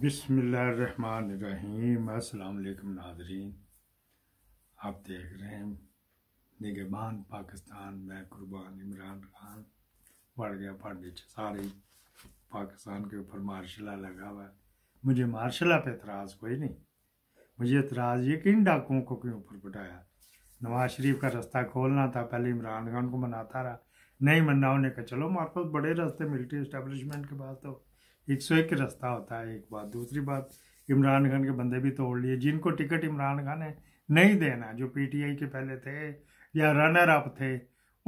बिसमीम अल्लाम नाजरीन आप देख रहे हैं निगबान पाकिस्तान मैं कुर्बान इमरान खान बढ़ गया पांडे सारे पाकिस्तान के ऊपर मार्शला लगा हुआ है मुझे मार्शला पे एतराज़ कोई नहीं मुझे एतराज़ ये किन डाकुओं को क्यों ऊपर पटाया नवाज शरीफ का रास्ता खोलना था पहले इमरान खान को मनाता रहा नहीं मना उन्हें कहा चलो पास बड़े रास्ते मिलिट्री इस्टेबलिशमेंट के पास तो एक सौ एक रास्ता होता है एक बात दूसरी बात इमरान खान के बंदे भी तोड़ लिए जिनको टिकट इमरान खान ने नहीं देना जो पीटीआई के पहले थे या रनर अप थे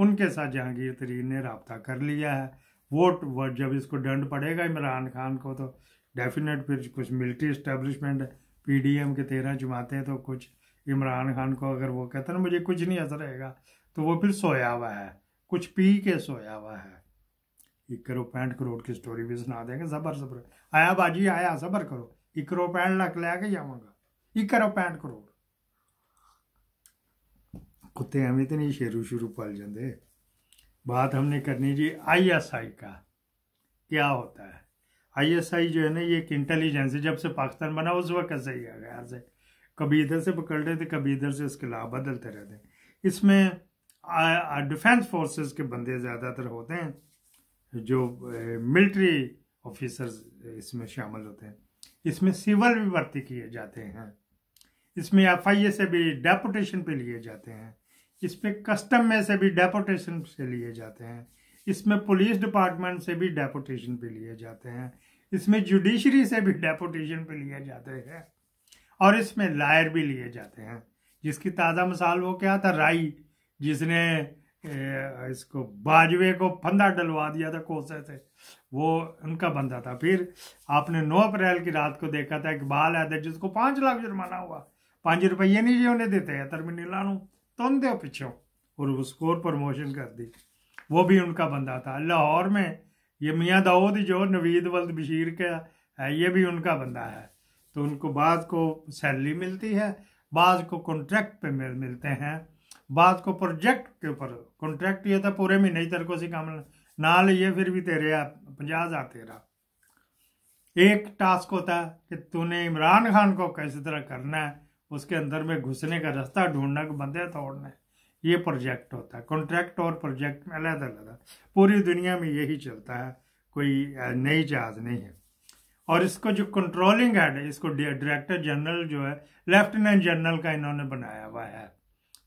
उनके साथ जहांगीर तरीन ने रबता कर लिया है वोट वोट जब इसको दंड पड़ेगा इमरान खान को तो डेफिनेट फिर कुछ मिलिट्री इस्टेब्लिशमेंट एम के तेरह हैं तो कुछ इमरान खान को अगर वो कहते ना मुझे कुछ नहीं असर रहेगा तो वो फिर सोया हुआ है कुछ पी के सोया हुआ है ये करो पैंठ करोड़ की स्टोरी भी सुना देगा सबर सबर आया बाजी आया सबर करो एक करो पैंठ लख के जावगा एक करो पैंठ करोड़ कुत्ते हमें तो नहीं शेरू शुरू पल जाते बात हमने करनी जी आईएसआई का क्या होता है आईएसआई जो है ना ये एक इंटेलिजेंस है जब से पाकिस्तान बना उस वक्त से ही आ गया से कभी इधर से पकड़ रहे थे कभी इधर से इसके लाभ बदलते रहते हैं इसमें डिफेंस फोर्सेस के बंदे ज़्यादातर होते हैं जो मिलिट्री ऑफिसर्स इसमें शामिल होते हैं इसमें सिविल भी भर्ती किए जाते हैं इसमें एफ आई से भी डेपोटेशन पे लिए जाते हैं इस पर कस्टम में से भी डेपोटेशन से लिए जाते हैं इसमें पुलिस डिपार्टमेंट से भी डेपोटेशन पे लिए जाते हैं इसमें जुडिशरी से भी डेपोटेशन पे लिए जाते हैं और इसमें लायर भी लिए जाते हैं जिसकी ताज़ा मिसाल वो क्या था राई जिसने इसको बाजवे को फंदा डलवा दिया था कोसे से वो उनका बंदा था फिर आपने 9 अप्रैल की रात को देखा था इकबाल हैदर जिसको पाँच लाख जुर्माना हुआ पाँच रुपये नहीं जी उन्हें देते हैं तरमी लानू तुम तो दो पिछो और उसको प्रमोशन कर दी वो भी उनका बंदा था लाहौर में ये मियाँ दाऊद जो नवीद वल्द बशीर का है ये भी उनका बंदा है तो उनको बाद को सैलरी मिलती है बाद को कॉन्ट्रैक्ट पे मिलते हैं बात को प्रोजेक्ट के ऊपर कॉन्ट्रैक्ट ये था पूरे महीने तेरे को सी काम नाल ये फिर भी तेरे पंजाह हजार तेरा एक टास्क होता है कि तूने इमरान खान को कैसे तरह करना है उसके अंदर में घुसने का रास्ता ढूंढना को बंदे तोड़ना है ये प्रोजेक्ट होता है कॉन्ट्रैक्ट और प्रोजेक्ट में अलग अलग पूरी दुनिया में यही चलता है कोई नई जहाज नहीं है और इसको जो कंट्रोलिंग हेड है इसको डायरेक्टर जनरल जो है लेफ्टिनेंट जनरल का इन्होंने बनाया हुआ है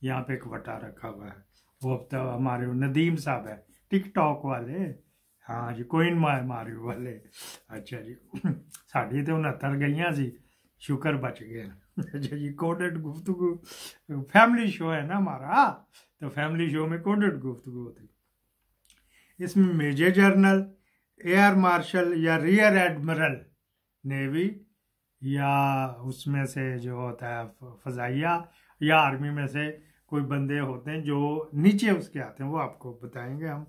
यहाँ पे एक वटा रखा हुआ है वो अब तो हमारे नदीम साहब है टिकटॉक वाले हाँ जी कोइन ਕੋਇਨ मारियो वाले अच्छा जी साढ़ी तो उनहत्तर गई ਸੀ शुक्र बच गए अच्छा जी कोडेड गुफ्तगु फैमिली शो है ना हमारा तो फैमिली शो में कोडेड गुफ्तगु होती इसमें मेजर जनरल एयर मार्शल या रियर एडमिरल नेवी या उसमें से जो होता है फजाइया या आर्मी में से कोई बंदे होते हैं जो नीचे उसके आते हैं वो आपको बताएंगे हम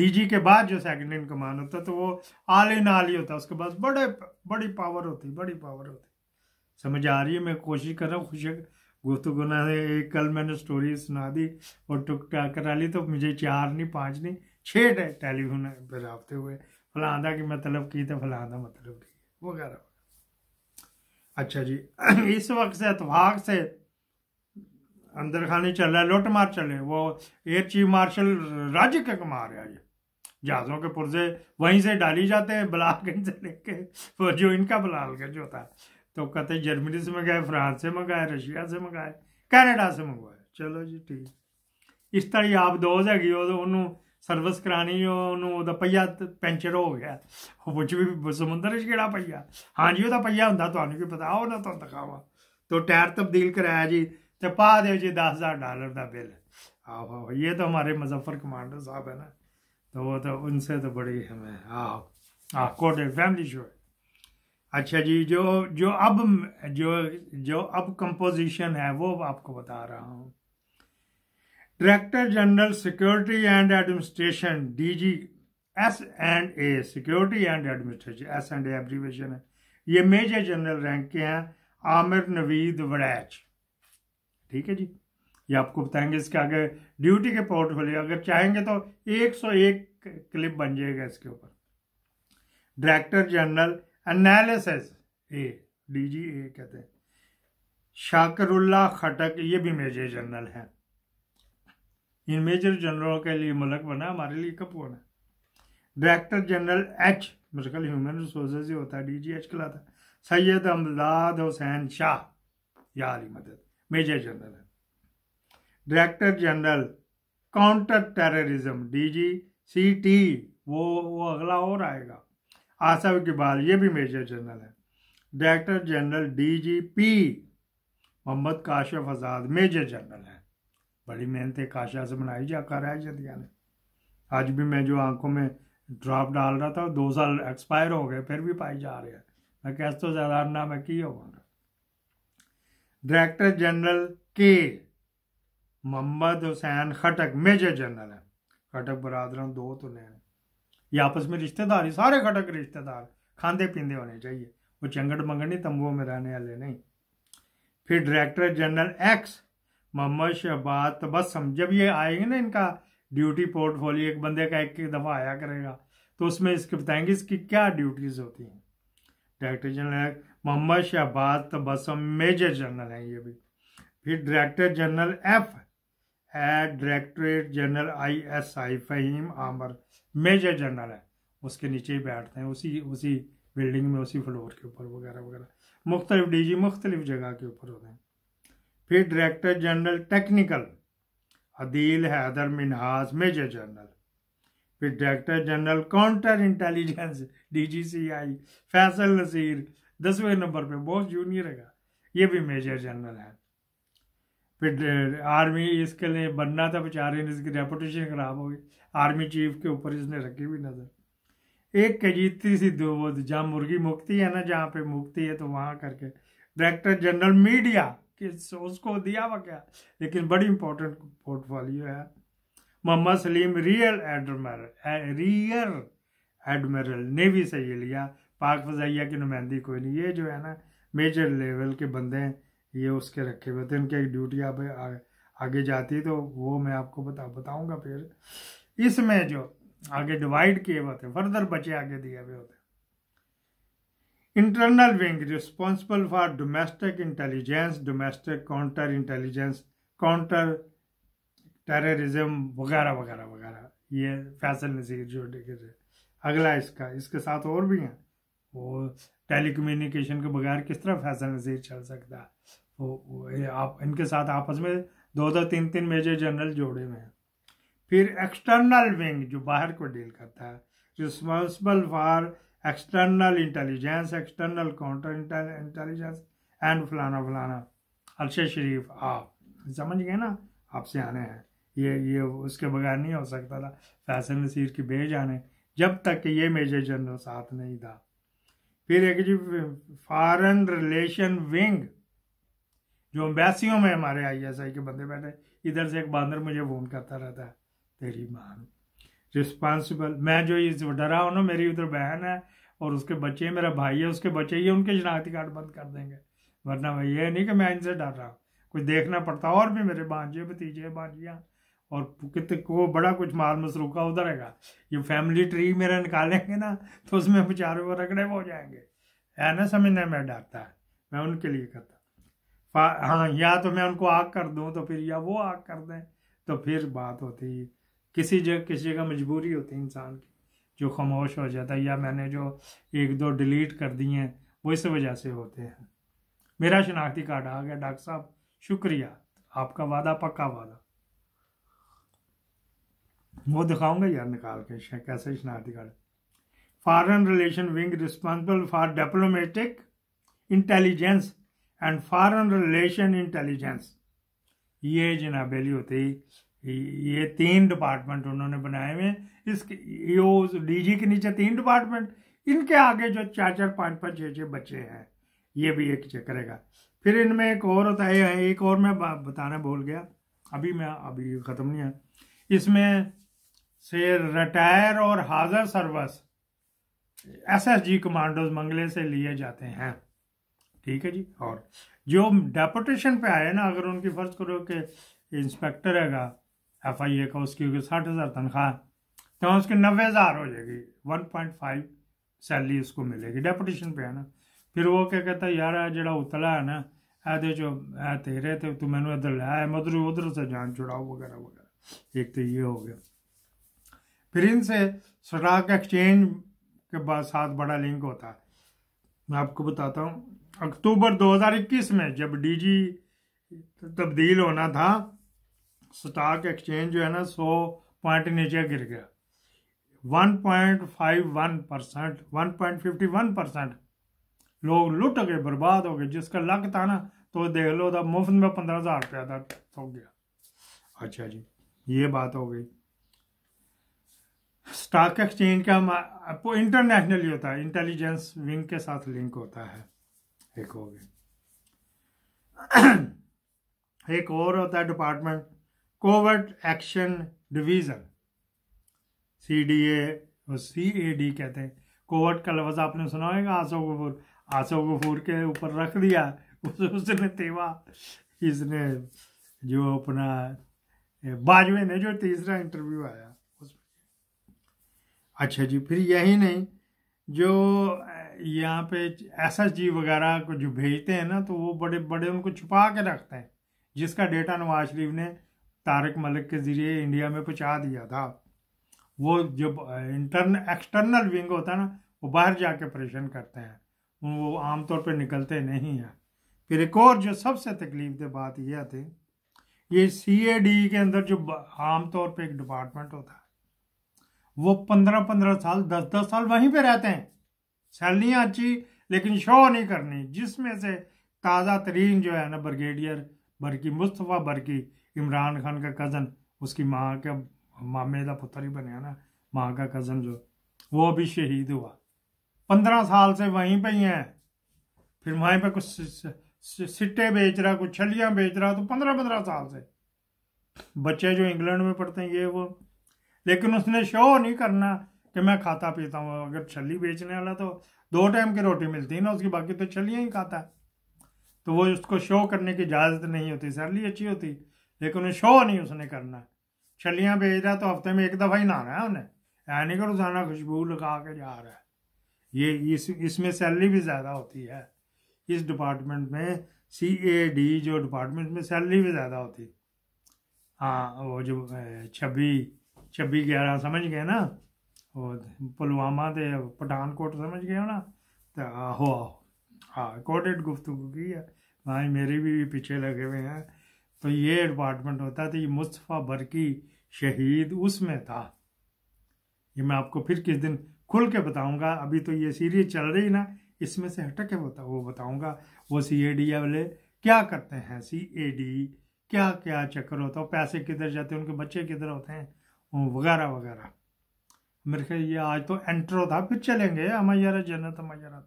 डीजी के बाद जो सेकंड इन कमान होता है तो वो आल इन आल ही होता है उसके पास बड़े बड़ी पावर होती है बड़ी पावर होती है समझ आ रही है मैं कोशिश कर रहा हूँ खुशी गुफ्तु गुना एक कल मैंने स्टोरी सुना दी और टुक टाक करा ली तो मुझे चार नहीं पाँच नहीं छः टेलीफोन पर रबते हुए फलादा की मतलब की तो फलादा मतलब की वगैरह अच्छा जी इस वक्त से अतफाक से अंदर खाने चल रहा है लुट मार चल रहे वो एयर चीफ मार्शल राज्य का मार है जहाज़ों के पुर्जे वहीं से डाली जाते हैं बलालगंज से लेके वो जो इनका बलालगंज होता है तो कहते जर्मनी से मंगाए फ्रांस से मंगाए रशिया से मंगाए ਕੈਨੇਡਾ ਸੇ ਮੰਗਵਾਇਆ ਚਲੋ ਜੀ ਠੀਕ ਇਸ ਤਰ੍ਹਾਂ ਹੀ ਆਪ ਦੋਜ਼ ਹੈਗੀ ਉਹ ਉਹਨੂੰ ਸਰਵਿਸ ਕਰਾਣੀ ਉਹਨੂੰ ਉਹਦਾ ਪਈਆ ਪੈਂਚਰ ਹੋ ਗਿਆ ਉਹ ਪੁੱਛ ਵੀ ਸਮੁੰਦਰ ਵਿੱਚ ਕਿਹੜਾ ਪਈਆ ਹਾਂਜੀ ਉਹਦਾ ਪਈਆ ਹੁੰਦਾ ਤੁਹਾਨੂੰ ਕੀ ਪਤਾ ਉਹ ਨਾ ਤੁਹਾਨੂੰ ਦਿਖਾਵਾਂ ਤੋਂ ਟਾਇਰ ਤਬਦੀਲ ਕਰਾਇਆ ਜੀ तो पा दे जी दस हज़ार डॉलर का बिल आहो आहो ये तो हमारे मुजफ्फर कमांडर साहब है ना तो वो तो उनसे तो बड़ी हमें आहो आह कोटे फैमिली शो अच्छा जी जो जो अब जो जो अब कंपोजिशन है वो आपको बता रहा हूँ director general security and administration DG S and A security and administration S and abbreviation है ये मेजर जनरल रैंक के हैं आमिर नवीद वड़ैच ठीक है जी ये आपको बताएंगे इसके आगे ड्यूटी के पोर्टफोलियो अगर चाहेंगे तो 101 क्लिप बन जाएगा इसके ऊपर director general analysis A DG A कहते हैं शाकरुल्ला खटक ये भी मेजर जनरल है इन मेजर जनरलों के लिए मुलक बना हमारे लिए कब होना डायरेक्टर जनरल एच मेरे ख्याल ह्यूमन रिसोर्सेज ही होता है डी जी एच था सैयद अमदाद हुसैन शाह या मदद मेजर जनरल है director general counter terrorism DG CT वो वो अगला और आएगा आसफ इकबाल ये भी मेजर जनरल है director general DGP Mohammad Kashif Azad major general है बड़ी मेहनत काशा से बनाई जा कर है जदिया ने आज भी मैं जो आंखों में ड्रॉप डाल रहा था दो साल एक्सपायर हो गए फिर भी पाई जा रहे हैं मैं कैसे तो ज़्यादा ना मैं की होगा डायरेक्टर जनरल के मोहम्मद हुसैन खटक मेजर जनरल है खटक बरादरम दो तो ने ये आपस में रिश्तेदार ही सारे खटक रिश्तेदार खाते पींदे होने चाहिए वो चंगड़ नहीं तंबुओं में रहने वाले नहीं फिर director general X Mohammad Shahbaz Tabassum जब ये आएंगे ना इनका ड्यूटी पोर्टफोलियो एक बंदे का एक दफ़ा आया करेगा तो उसमें इसके बताएंगे इसकी क्या ड्यूटीज़ होती हैं डायरेक्टर जनरल है मोहम्मद शहबाज तबसम मेजर जनरल हैं ये भी फिर डायरेक्टर जनरल एफ है directorate general I S I Faheem Amir major general है उसके नीचे ही बैठते हैं उसी उसी बिल्डिंग में उसी फ्लोर के ऊपर वगैरह वगैरह मुख्तलिफ डी जी मुख्तलिफ जगह के ऊपर होते हैं फिर director general technical Adeel Haider Minhaj major general फिर director general counter intelligence DGCI Faisal Naseer दसवें नंबर पे बहुत जूनियर है ये भी मेजर जनरल है फिर आर्मी uh, इसके लिए बनना था बेचारे ने इसकी रेपुटेशन खराब हो गई आर्मी चीफ के ऊपर इसने रखी हुई नज़र एक कजीती सी दो वो जहाँ मुर्गी मुक्ति है ना जहाँ पे मुक्ति है तो वहाँ करके डायरेक्टर जनरल मीडिया कि उसको दिया हुआ क्या लेकिन बड़ी इंपॉर्टेंट पोर्टफोलियो है मोहम्मद सलीम रियल एडमर रियर एडमिरल नेवी से ये लिया पाक फजाइया की नुमाइंदी कोई नहीं ये जो है ना मेजर लेवल के बंदे हैं ये उसके रखे हुए थे एक ड्यूटी आप आगे जाती तो वो मैं आपको बता बताऊंगा फिर इसमें जो आगे डिवाइड किए हुए थे फर्दर बचे आगे दिए हुए होते internal wing responsible for domestic intelligence domestic counter intelligence counter terrorism वगैरह वगैरह वगैरह ये फैसल नसीर जो अगला इसका इसके साथ और भी हैं वो कम्युनिकेशन के बगैर किस तरह फैसल नजीर चल सकता है वो आप इनके साथ आपस में दो दो तीन तीन मेजर जनरल जोड़े हुए हैं फिर एक्सटर्नल विंग जो बाहर को डील करता है responsible for external intelligence external counter intelligence and फलाना फलाना अरशद शरीफ आप समझ गए ना आपसे आने हैं ये ये उसके बगैर नहीं हो सकता था फैसल नसीर की भेज आने जब तक कि ये मेजर जनरल साथ नहीं था फिर एक जी फॉरेन रिलेशन विंग जो एम्बेसियों में हमारे आईएसआई के बंदे बैठे इधर से एक बंदर मुझे फोन करता रहता है तेरी मान रिस्पॉन्सिबल मैं जो इस डरा हूँ ना मेरी उधर बहन है और उसके बच्चे मेरा भाई है उसके बच्चे ही उनके शनाख्ती कार्ड बंद कर देंगे वरना भाई ये नहीं कि मैं इनसे डर रहा हूँ कुछ देखना पड़ता और भी मेरे भांजे भतीजे भांजियाँ और कितने को बड़ा कुछ माल मसरूफ का उधर है ये फैमिली ट्री मेरा निकालेंगे ना तो उसमें बेचारे वो रगड़े हो जाएंगे है ना समझना मैं डरता है मैं उनके लिए करता हाँ या तो मैं उनको आग कर दूँ तो फिर या वो आग कर दें तो फिर बात होती है किसी जगह किसी जगह मजबूरी होती है इंसान की जो खामोश हो जाता है या मैंने जो एक दो डिलीट कर दिए हैं वो इस वजह से होते हैं मेरा शनाख्ती कार्ड आ गया डॉक्टर साहब शुक्रिया आपका वादा पक्का वादा वो दिखाऊंगा यार निकाल के कैसे शनाख्ती card foreign relation wing responsible for diplomatic intelligence and foreign relation intelligence ये जनाबेली होती ये तीन डिपार्टमेंट उन्होंने बनाए हुए इसके ये डीजी के नीचे तीन डिपार्टमेंट इनके आगे जो चार चार पाँच पाँच छः छः बच्चे हैं ये भी एक चेक करेगा फिर इनमें एक और होता है एक और मैं बताना भूल गया अभी मैं अभी ख़त्म नहीं है इसमें से रिटायर और एस सर्विस एसएसजी कमांडोज मंगले से लिए जाते हैं ठीक है जी और जो डेपुटेशन पे आए ना अगर उनकी फर्ज करो कि इंस्पेक्टर हैगा एफ आई ए का उसकी होगी साठ हज़ार तनख्वाह तो उसकी नब्बे हज़ार हो जाएगी वन पॉइंट फाइव सैलरी उसको मिलेगी डेपुटेशन पे है ना फिर वो क्या कहता है यार जरा उतला है ना ए तेरे तो तू ਤੇ ਤੂੰ ਮੈਨੂੰ ਇਧਰ ਲੈ ਮਧਰੂ ਉਧਰ ਸੇ ਜਾਨ ਛੁੜਾਓ ਵਗੈਰਾ ਵਗੈਰਾ ਇੱਕ ਤੇ ਇਹ फिर इनसे स्टॉक एक्सचेंज के बाद साथ बड़ा लिंक होता है मैं आपको बताता हूँ अक्टूबर 2021 में जब डीजी तब्दील होना था स्टॉक एक्सचेंज जो है ना 100 पॉइंट नीचे गिर गया 1.51 परसेंट 1.51 परसेंट लोग लुट गए बर्बाद हो गए जिसका लक था ना तो देख लो था मुफ्त में पंद्रह हज़ार रुपया था हो गया अच्छा जी ये बात हो गई स्टॉक एक्सचेंज का आपको इंटरनेशनली होता है इंटेलिजेंस विंग के साथ लिंक होता है एक हो गया एक और होता है department covert action division C D A और सी ए डी कहते हैं कोवर्ट का लफ्ज आपने सुना होगा आसो गफूर आसो गफूर के ऊपर रख दिया उस, उसने तेवा इसने जो अपना बाजवे ने जो तीसरा इंटरव्यू आया अच्छा जी फिर यही नहीं जो यहाँ पे एस एस जी वगैरह को जो भेजते हैं ना तो वो बड़े बड़े उनको छुपा के रखते हैं जिसका डेटा नवाज शरीफ ने तारक मलिक के ज़रिए इंडिया में पहुँचा दिया था वो जब इंटरन एक्सटर्नल विंग होता है ना वो बाहर जाके परेशान करते हैं वो आमतौर पर निकलते नहीं हैं फिर एक और जो सबसे तकलीफ दे बात यह थी ये सी ए डी के अंदर जो आमतौर पर एक डिपार्टमेंट होता है वो पंद्रह पंद्रह साल दस दस साल वहीं पे रहते हैं सैलरियाँ अच्छी लेकिन शो नहीं करनी जिसमें से ताज़ा तरीन जो है ना ब्रिगेडियर बरकी मुस्तफ़ा बरकी इमरान खान का कज़न उसकी माँ का मामे का पुत्र ही बने ना माँ का कज़न जो वो भी शहीद हुआ पंद्रह साल से वहीं पे ही हैं फिर वहीं पे कुछ सिट्टे बेच रहा कुछ छलियाँ बेच रहा तो पंद्रह पंद्रह साल से बच्चे जो इंग्लैंड में पढ़ते हैं ये वो लेकिन उसने शो नहीं करना कि मैं खाता पीता हूँ अगर छली बेचने वाला तो दो टाइम की रोटी मिलती है ना उसकी बाकी तो छलियाँ ही खाता है तो वो उसको शो करने की इजाज़त नहीं होती सैलरी अच्छी होती लेकिन शो नहीं उसने करना छलियाँ बेच रहा है तो हफ्ते में एक दफ़ा ही नहाना है उन्हें ऐ नहीं कर रोज़ाना खुशबू लगा के जा रहा है ये इस इसमें सैलरी भी ज़्यादा होती है इस डिपार्टमेंट में सी ए डी जो डिपार्टमेंट में सैलरी भी ज़्यादा होती हाँ वो जो छब्बी छब्बी ग्यारह समझ गए ना और पुलवामा तो पठानकोट समझ गए ना तो आहो आहो हाँ रिकॉर्डेड गुफ्तु की है भाई मेरे भी पीछे लगे हुए हैं तो ये डिपार्टमेंट होता था ये मुस्तफ़ा बरकी शहीद उसमें था ये मैं आपको फिर किस दिन खुल के बताऊँगा अभी तो ये सीरीज चल रही ना इसमें से हटके के बता वो बताऊँगा वो सी ए डी वाले क्या करते हैं सी ए डी क्या क्या चक्कर होता है पैसे किधर जाते हैं उनके बच्चे किधर होते हैं वगैरह वगैरह मेरे ख्याल ये आज तो एंट्रो था फिर चलेंगे हमारा जन्नत हमारा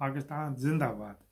पाकिस्तान जिंदाबाद